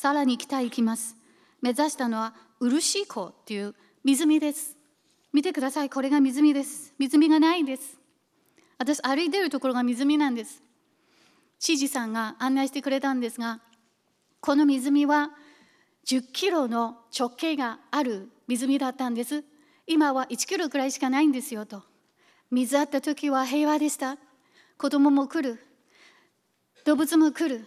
さらに北へ行きます。目指したのは漆湖という湖です。見てください、これが湖です。湖がないんです。私、歩いてるところが湖なんです。知事さんが案内してくれたんですが、この湖は10キロの直径がある湖だったんです。今は1キロくらいしかないんですよと。水あった時は平和でした。子供も来る。動物も来る。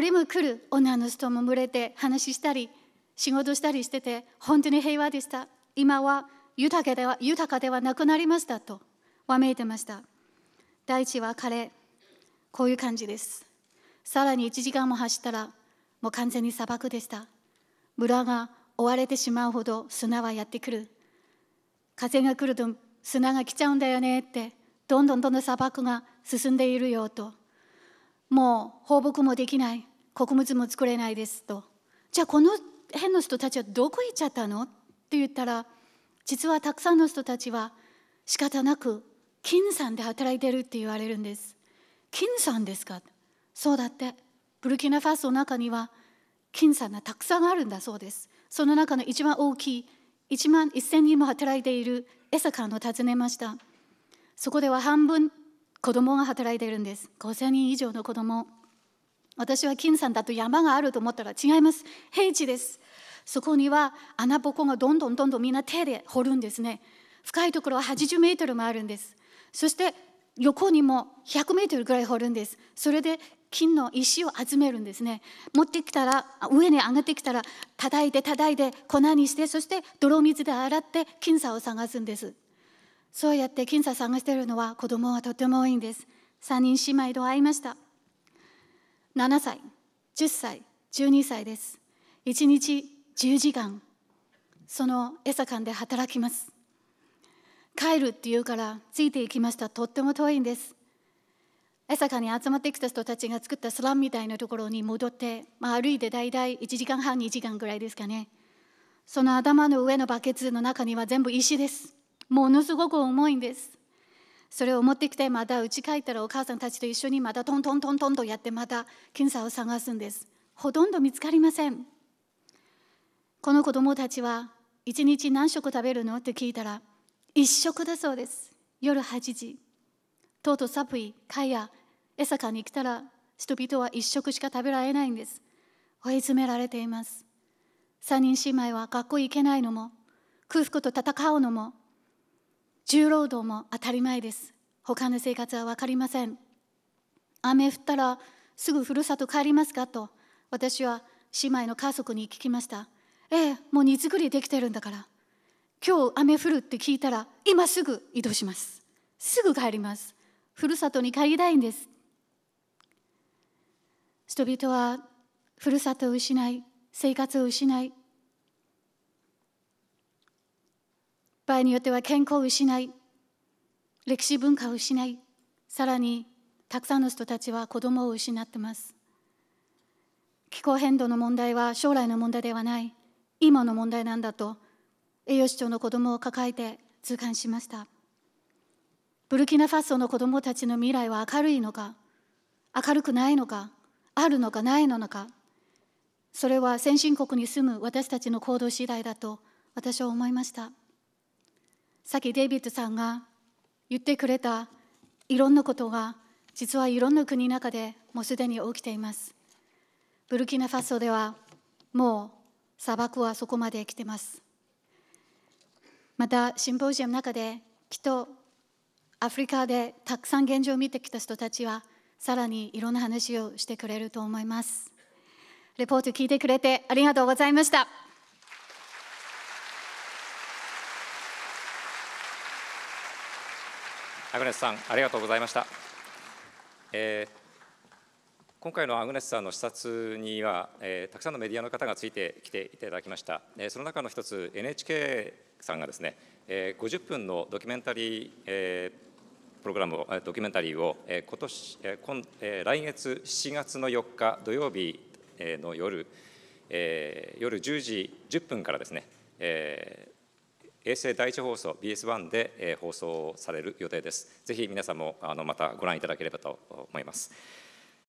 りも来る女の人も群れて話したり仕事したりしてて本当に平和でした今は豊かでは豊かではなくなりましたとわめいてました大地は枯れこういう感じですさらに1時間も走ったらもう完全に砂漠でした村が追われてしまうほど砂はやってくる風が来ると砂が来ちゃうんだよねってどんどんどんどん砂漠が進んでいるよともう放牧もできない穀物も作れないですとじゃあこの辺の人たちはどこ行っちゃったのって言ったら実はたくさんの人たちは仕方なく金山で働いてるって言われるんです金山ですかそうだってブルキナファソの中には金山がたくさんあるんだそうですその中の一番大きい1万1000人も働いているエサカンを訪ねましたそこでは半分子供が働いているんです5000人以上の子供私は金さんだと山があると思ったら違います平地ですそこには穴ぼこがどんどんどんどんみんな手で掘るんですね深いところは80メートルもあるんですそして横にも100メートルぐらい掘るんですそれで金の石を集めるんですね持ってきたら上に上がってきたら叩いて叩いて粉にしてそして泥水で洗って金さを探すんですそうやって検査探しているのは子供はとても多いんです。3人姉妹と会いました。7歳、10歳、12歳です。1日10時間、その餌画館で働きます。帰るって言うからついていきました。とっても遠いんです。餌かに集まってきた人たちが作ったスランみたいなところに戻って、まあ、歩いて大体1時間半2時間ぐらいですかねその頭の上のバケツの中には全部石ですものすごく重いんです。それを持ってきてまた家帰ったらお母さんたちと一緒にまたトントントントンとやってまた検査を探すんです。ほとんど見つかりません。この子供たちは一日何食食べるのって聞いたら一食だそうです。夜8時。とうとうサプリ、カやエサカに来たら人々は一食しか食べられないんです。追い詰められています。3人姉妹は学校行けないのも空腹と戦うのも重労働も当たり前です他の生活は分かりません雨降ったらすぐふるさと帰りますかと私は姉妹の家族に聞きましたええもう荷造りできてるんだから今日雨降るって聞いたら今すぐ移動しますすぐ帰りますふるさとに帰りたいんです人々はふるさとを失い生活を失い場合によっては健康を失い歴史文化を失いさらにたくさんの人たちは子供を失ってます気候変動の問題は将来の問題ではない今の問題なんだと栄養士長の子供を抱えて痛感しましたブルキナファソの子供たちの未来は明るいのか明るくないのかあるのかないのかそれは先進国に住む私たちの行動次第だと私は思いましたさっきデイビッドさんが言ってくれたいろんなことが実はいろんな国の中でもうすでに起きています。ブルキナファソではもう砂漠はそこまで来てます。またシンポジアムの中できっとアフリカでたくさん現状を見てきた人たちはさらにいろんな話をしてくれると思います。レポート聞いてくれてありがとうございました。アグネスさんありがとうございました、えー、今回のアグネスさんの視察には、えー、たくさんのメディアの方がついてきていただきました、えー、その中の一つ NHK さんがですね、えー、50分のドキュメンタリー、えー、プログラムをドキュメンタリーを、え今年、え今え来月7月の4日土曜日の夜、えー、夜10時10分からですね、えー、衛星第一放送 BS1 で、放送される予定です。ぜひ皆さんもあのまたご覧いただければと思います。